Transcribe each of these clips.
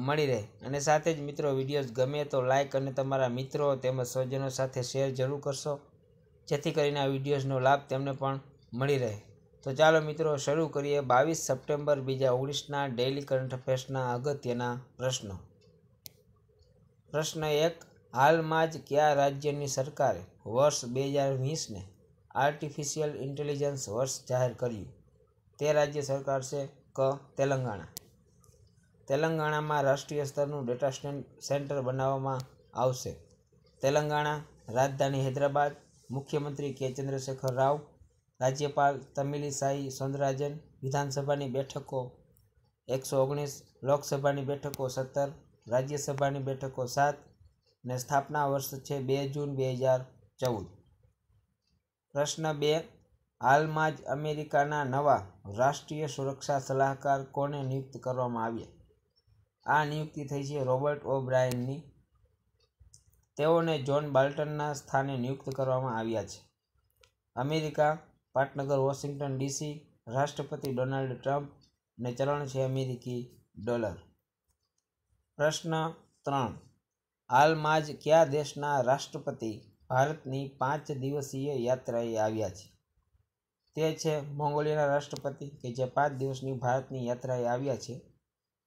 મળી રહે અને સાથે જ મિત્રો વિડીયોઝ ગમે તો લાઇક અને તમારા મિત્રો તેમજ સ્વજનો સાથે શેર જરૂર કરશો જેથી કરીને આ વિડીયોઝનો લાભ તેમને પણ મળી રહે તો ચાલો મિત્રો શરૂ કરીએ બાવીસ સપ્ટેમ્બર બીજા ઓગણીસના ડેઇલી કરંટ અફેર્સના અગત્યના પ્રશ્નો પ્રશ્ન એક હાલમાં જ કયા રાજ્યની સરકારે વર્ષ બે હજાર વીસને આર્ટિફિશિયલ ઇન્ટેલિજન્સ વર્ષ જાહેર કર્યું તે રાજ્ય સરકાર છે ક તેલંગાણા તેલંગાણામાં રાષ્ટ્રીય સ્તરનું ડેટા સેન્ટર બનાવવામાં આવશે તેલંગાણા રાજધાની હૈદરાબાદ મુખ્યમંત્રી કે ચંદ્રશેખર રાવ રાજ્યપાલ તમિલિસાઈ સૌંદરાજન વિધાનસભાની બેઠકો એકસો ઓગણીસ લોકસભાની બેઠકો સત્તર રાજ્યસભાની બેઠકો સાત ને સ્થાપના વર્ષ છે બે જૂન બે હજાર ચૌદ પ્રશ્ન બે હાલમાં જ અમેરિકાના નવા રાષ્ટ્રીય સુરક્ષા સલાહકાર કોને નિયુક્ત કરવામાં આવ્યા આ નિયુક્તિ થઈ છે રોબર્ટ ઓ બ્રાયનની તેઓને જોન બાલ્ટનના સ્થાને નિયુક્ત કરવામાં આવ્યા છે અમેરિકા પાટનગર વોશિંગ્ટન ડીસી રાષ્ટ્રપતિ ડોનાલ્ડ ટ્રમ્પને ચલણ છે અમેરિકી ડોલર પ્રશ્ન ત્રણ હાલમાં જ કયા દેશના રાષ્ટ્રપતિ ભારતની પાંચ દિવસીય યાત્રાએ આવ્યા છે તે છે મોંગોલિયાના રાષ્ટ્રપતિ કે જે પાંચ દિવસની ભારતની યાત્રાએ આવ્યા છે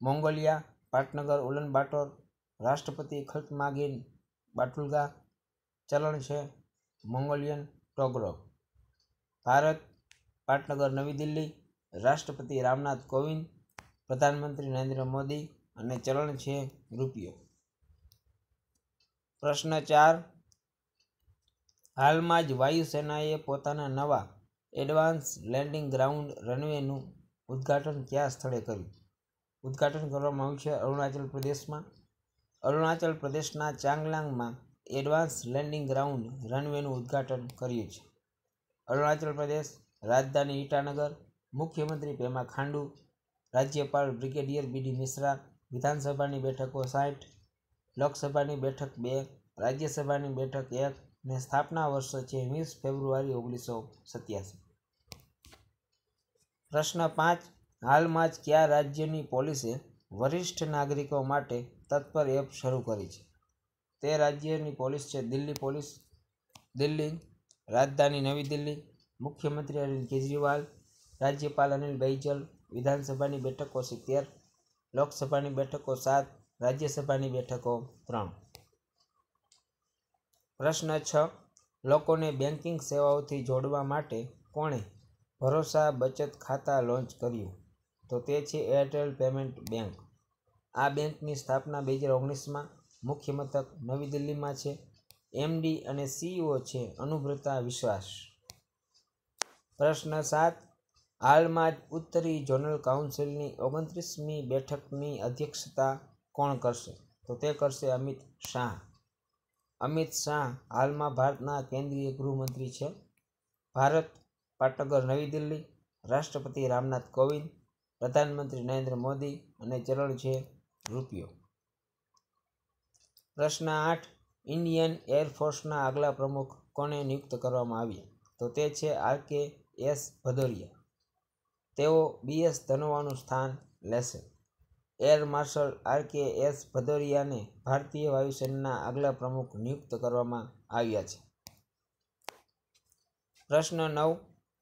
મોંગોલિયા પાટનગર ઉલન બાટોર રાષ્ટ્રપતિ ખલ્તમાગીન બાટુલગા ચલણ છે મોંગોલિયન ટોગરો ભારત પાટનગર નવી દિલ્હી રાષ્ટ્રપતિ રામનાથ કોવિંદ પ્રધાનમંત્રી નરેન્દ્ર મોદી અને ચલણ છે રૂપિયો પ્રશ્ન ચાર હાલમાં જ વાયુસેનાએ પોતાના નવા એડવાન્સ લેન્ડિંગ ગ્રાઉન્ડ રનવેનું ઉદ્ઘાટન કયા સ્થળે કર્યું ઉદ્ઘાટન કરવામાં આવ્યું છે અરુણાચલ પ્રદેશમાં અરુણાચલ પ્રદેશના ચાંગલાંગમાં એડવાન્સ લેન્ડિંગ ગ્રાઉન્ડ રનવેનું ઉદ્ઘાટન કર્યું છે અરુણાચલ પ્રદેશ રાજધાની ઈટાનગર મુખ્યમંત્રી પેમા ખાંડુ રાજ્યપાલ બ્રિગેડિયર બીડી મિશ્રા વિધાનસભાની બેઠકો સાઠ લોકસભાની બેઠક બે રાજ્યસભાની બેઠક એક ને સ્થાપના વર્ષ છે વીસ ફેબ્રુઆરી ઓગણીસો સત્યાસી પ્રશ્ન પાંચ હાલમાં જ કયા રાજ્યની પોલીસે વરિષ્ઠ નાગરિકો માટે તત્પર એપ શરૂ કરી છે તે રાજ્યની પોલીસ છે દિલ્હી પોલીસ દિલ્હી રાજધાની નવી દિલ્હી મુખ્યમંત્રી અરવિંદ કેજરીવાલ રાજ્યપાલ અનિલ બૈજલ વિધાનસભાની બેઠકો સિત્તેર લોકસભાની બેઠકો સાત રાજ્યસભાની બેઠકો ત્રણ પ્રશ્ન છ લોકોને બેન્કિંગ સેવાઓથી જોડવા માટે કોણે ભરોસા બચત ખાતા લોન્ચ કર્યું તો તે છે એરટેલ પેમેન્ટ બેંક આ બેંકની સ્થાપના બે હજાર ઓગણીસમાં મુખ્ય મથક નવી દિલ્હીમાં છે એમડી અને સીઈઓ e છે અનુભ્રતા વિશ્વાસ પ્રશ્ન સાત હાલમાં જ ઉત્તરી ઝોનલ કાઉન્સિલની ઓગણત્રીસમી બેઠકની અધ્યક્ષતા કોણ કરશે તો તે કરશે અમિત શાહ અમિત શાહ હાલમાં ભારતના કેન્દ્રીય ગૃહમંત્રી છે ભારત પાટનગર નવી દિલ્હી રાષ્ટ્રપતિ રામનાથ કોવિંદ પ્રધાનમંત્રી નરેન્દ્ર મોદી અને ચરણ છે રૂપિયો પ્રશ્ન આઠ ઇન્ડિયન એરફોર્સના આગલા પ્રમુખ કોને નિયુક્ત કરવામાં આવ્યા તો તે છે આર કે એસ ભદૌરિયા તેઓ બીએસ ધનોવાનું સ્થાન લેશે air marshal R K S ભદૌરિયાને ભારતીય વાયુસેનાના આગલા પ્રમુખ નિયુક્ત કરવામાં આવ્યા છે પ્રશ્ન નવ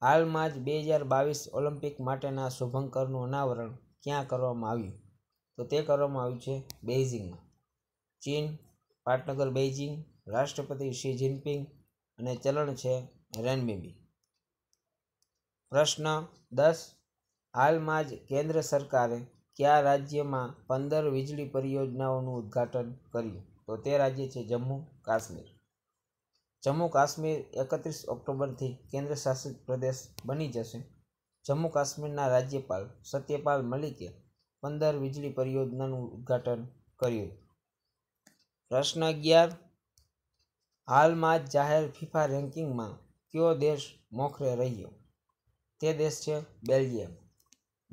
હાલમાં જ બે હજાર બાવીસ ઓલિમ્પિક માટેના શુભંકરનું અનાવરણ ક્યાં કરવામાં આવ્યું તો તે કરવામાં આવ્યું છે બેઇજિંગમાં ચીન પાટનગર બેઇજિંગ રાષ્ટ્રપતિ શી જિનપિંગ અને ચલણ છે રેનબીબી પ્રશ્ન દસ હાલમાં જ કેન્દ્ર સરકારે કયા રાજ્યમાં પંદર વીજળી પરિયોજનાઓનું ઉદ્ઘાટન કર્યું તો તે રાજ્ય છે જમ્મુ કાશ્મીર જમ્મુ કાશ્મીર એકત્રીસ ઓક્ટોબરથી કેન્દ્રશાસિત પ્રદેશ બની જશે જમ્મુ કાશ્મીરના રાજ્યપાલ સત્યપાલ મલિકે પંદર વીજળી પરિયોજનાનું ઉદ્ઘાટન કર્યું પ્રશ્ન અગિયાર હાલમાં જ જાહેર ફિફા રેન્કિંગમાં કયો દેશ મોખરે રહ્યો તે દેશ છે બેલ્જિયમ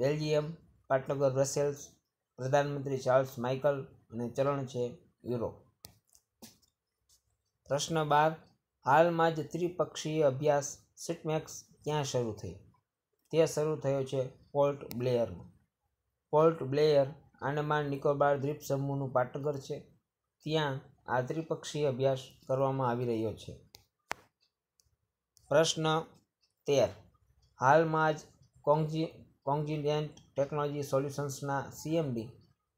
બેલ્જિયમ પાટનગર બ્રસેલ્સ પ્રધાનમંત્રી ચાર્લ્સ માઇકલ અને ચલણ છે યુરોપ પ્રશ્ન બાર હાલમાં જ ત્રિપક્ષીય અભ્યાસ સિટમેક્સ ક્યાં શરૂ થઈ તે શરૂ થયો છે પોર્ટ બ્લેયરમાં પોર્ટ બ્લેયર આંડમાન નિકોબાર દ્વીપ સમૂહનું પાટનગર છે ત્યાં આ ત્રિપક્ષીય અભ્યાસ કરવામાં આવી રહ્યો છે પ્રશ્ન તેર હાલમાં જ કોંગજી કોંગિલિયન્ટ ટેકનોલોજી સોલ્યુશન્સના સીએમડી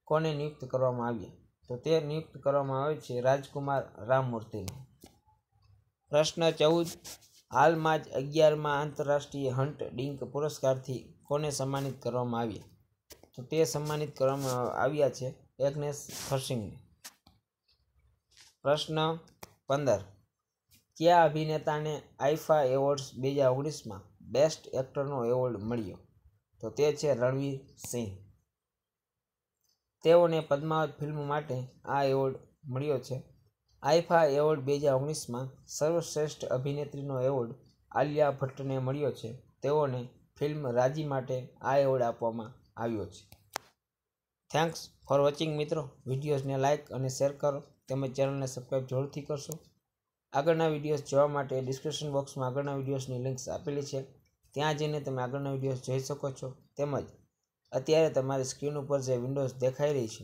કોને નિયુક્ત કરવામાં આવ્યા તો તે નિયુક્ત કરવામાં આવે છે રાજકુમાર રામમૂર્તિને પ્રશ્ન ચૌદ હાલમાં જ અગિયારમાં આંતરરાષ્ટ્રીય હન્ટ ડિંક પુરસ્કારથી કોને સન્માનિત કરવામાં આવ્યા તો તે સન્માનિત કરવામાં આવ્યા છે એગ્નેસ ફર્શિંગને પ્રશ્ન પંદર કયા અભિનેતાને આઈફા એવોર્ડ્સ બે હજાર ઓગણીસમાં બેસ્ટ એક્ટરનો એવોર્ડ મળ્યો તો તે છે રણવીર સિંહ તેઓને પદ્માવત ફિલ્મ માટે આ એવોર્ડ મળ્યો છે આઈફા એવોર્ડ બે હજાર ઓગણીસમાં સર્વશ્રેષ્ઠ અભિનેત્રીનો એવોર્ડ આલિયા ભટ્ટને મળ્યો છે તેઓને ફિલ્મ રાજી માટે આ એવોર્ડ આપવામાં આવ્યો છે થેન્ક્સ ફોર વોચિંગ મિત્રો વિડીયોઝને લાઇક અને શેર કરો તેમજ ચેનલને સબસ્ક્રાઈબ જરૂરથી કરશો આગળના વિડીયોઝ જોવા માટે ડિસ્ક્રિપ્શન બોક્સમાં આગળના વિડીયોઝની લિંક્સ આપેલી છે ત્યાં જઈને તમે આગળના વિડીયોઝ જોઈ શકો છો તેમજ અત્યારે તમારી સ્ક્રીન ઉપર જે વિન્ડોઝ દેખાઈ રહી છે